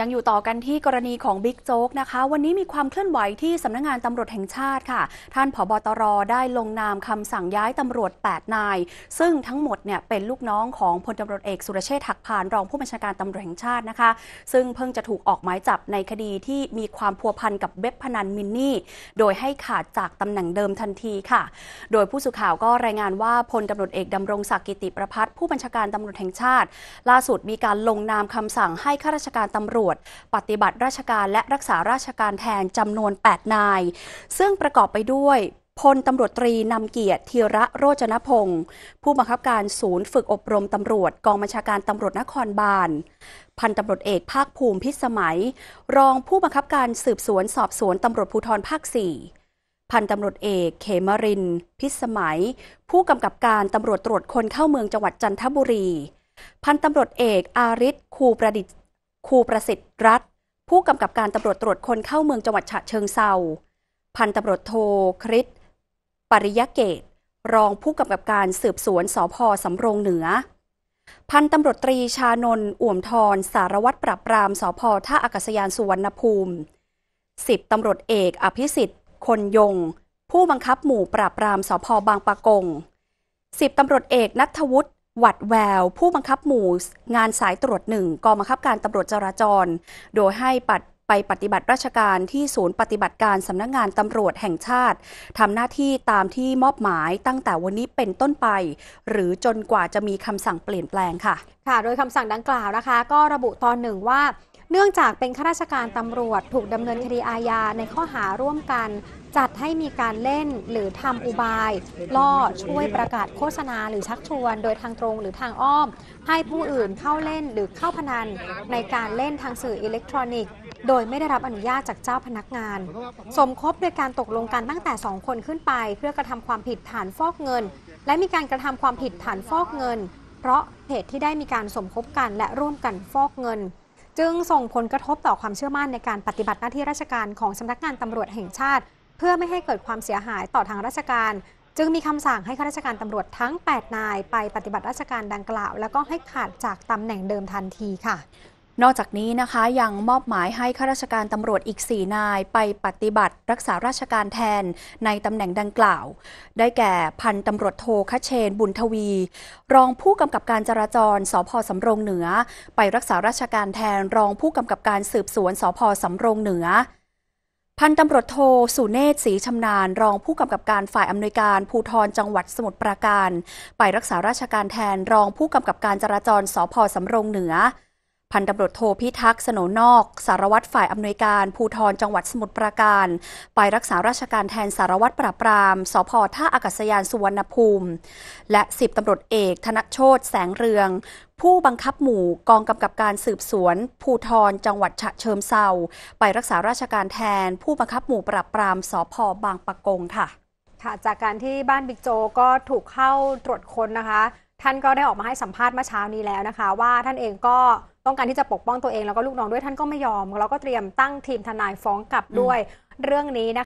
ยังอยู่ต่อกันที่กรณีของบิ๊กโจ๊กนะคะ วันนี้มีความเคลื่อนไหวที่สำนักงงานตำรวจแห่งชาติค่ะ ท่านผบตรได้ลงนามคำสั่งย้ายตำรวจ 8 นาย ซึ่งทั้งหมดเนี่ยเป็นลูกน้องของพลตำรวจเอกสุรเชษฐ์หักพานรองผู้บัญชาการตำรวจแห่งชาตินะคะ ซึ่งเพิ่งจะถูกออกหมายจับในคดีที่มีความพัวพันกับเว็บพนันมินนี่โดยให้ขาดจากตำแหน่งเดิมทันทีค่ะ โดยผู้สื่อข่าวก็รายงานว่าพลตำรวจเอกดำรงศักดิ์กิติประพัฒผู้บัญชาการตำรวจแห่งชาติ ล่าสุดมีการลงนามคำสั่งให้ข้าราชการตำรวจวจปฏิบัติราชการและรักษาราชการแทนจำนวน8นาย ซึ่งประกอบไปด้วยพลตำรวจตรีนำเกียรติธีระโรจนพงศ์ผู้บังคับการศูนย์ฝึกอบรมตำรวจกองบัญชาการตำรวจนครบาลพันตำรวจเอกภาคภูมิพิสมัย รองผู้บังคับการสืบสวนสอบสวนตำรวจภูธรภาคสี่พันตำรวจเอกเขมรินพิสมัย ผู้กำกับการตำรวจตรวจคนเข้าเมืองจังหวัดจันทบุรี พันตำรวจเอกอาริศคูประดิษฐ์ครูประสิทธิ์ รัฐ ผู้กำกับการตำรวจตรวจคนเข้าเมืองจังหวัดฉะเชิงเซาพันตำรวจโทคริสปริยะเกต รองผู้กำกับการสืบสวนสพสำโรงเหนือ พันตำรวจตรีชานน์อ่วมทรสารวัตรปราบปรามสพท่าอากาศยานสุวรรณภูมิ สิบตำรวจเอกอภิสิทธิ์คนยง ผู้บังคับหมู่ปราบปรามสพบางปะกงสิบตำรวจเอกนัทวุฒิหวัดแวว ผู้บังคับหมู่งานสายตรวจหนึ่งกองบังคับการตำรวจจราจร โดยให้ปัดไปปฏิบัติราชการที่ศูนย์ปฏิบัติการสำนักงงานตำรวจแห่งชาติทำหน้าที่ตามที่มอบหมายตั้งแต่วันนี้เป็นต้นไป หรือจนกว่าจะมีคำสั่งเปลี่ยนแปลงค่ะ ค่ะ โดยคำสั่งดังกล่าวนะคะ ก็ระบุตอนหนึ่งว่าเนื่องจากเป็นข้าราชการตำรวจถูกดำเนินคดีอาญาในข้อหาร่วมกันจัดให้มีการเล่นหรือทำอุบาย ล่อช่วยประกาศโฆษณาหรือชักชวนโดยทางตรงหรือทางอ้อม ให้ผู้อื่นเข้าเล่นหรือเข้าพนันในการเล่นทางสื่ออิเล็กทรอนิกส์ โดยไม่ได้รับอนุญาตจากเจ้าพนักงาน สมคบโดยการตกลงกันตั้งแต่ 2 คนขึ้นไปเพื่อกระทำความผิดฐานฟอกเงิน และมีการกระทำความผิดฐานฟอกเงิน เพราะเหตุที่ได้มีการสมคบกันและร่วมกันฟอกเงินจึงส่งผลกระทบต่อความเชื่อมั่นในการปฏิบัติหน้าที่ราชการของสำนักงานตำรวจแห่งชาติ เพื่อไม่ให้เกิดความเสียหายต่อทางราชการ จึงมีคำสั่งให้ข้าราชการตำรวจทั้ง 8 นาย ไปปฏิบัติราชการดังกล่าว แล้วก็ให้ขาดจากตำแหน่งเดิมทันทีค่ะนอกจากนี้นะคะยังมอบหมายให้ ข้าราชการตำรวจอีก 4 นาย ไปปฏิบัติรักษาราชการแทนในตำแหน่งดังกล่าว ได้แก่พันตำรวจโทคเชนบุญทวี รองผู้กำกับการจราจรสพสำโรงเหนือ ไปรักษาราชการแทนรองผู้กำกับการสืบสวนสพสำโรงเหนือ พันตำรวจโทสุเนศศรีชำนาญรองผู้กำกับการฝ่ายอำนวยการภูทรจังหวัดสมุทรปราการ ไปรักษาราชการแทนรองผู้กำกับการจราจรสพสำโรงเหนือพันตำรวจโทพิทักษ์สนนอก สารวัตรฝ่ายอำนวยการภูทรจังหวัดสมุทรปราการ ไปรักษาราชการแทนสารวัตรปราบปรามสพอท่าอากาศยานสุวรรณภูมิ และสิบตำรวจเอกธนโชตแสงเรือง ผู้บังคับหมู่กองกำกับการสืบสวนภูทรจังหวัดฉะเชิงเซาไปรักษาราชการแทน ผู้บังคับหมู่ปราบปรามสพอบางปะกงค่ะค่ะ จากการที่บ้านบิ๊กโจก็ถูกเข้าตรวจค้นนะคะ ท่านก็ได้ออกมาให้สัมภาษณ์เมื่อเช้านี้แล้วนะคะ ว่าท่านเองก็ต้องการที่จะปกป้องตัวเองแล้วก็ลูกน้องด้วยท่านก็ไม่ยอม เราก็เตรียมตั้งทีมทนายฟ้องกลับด้วยเรื่องนี้นะคะ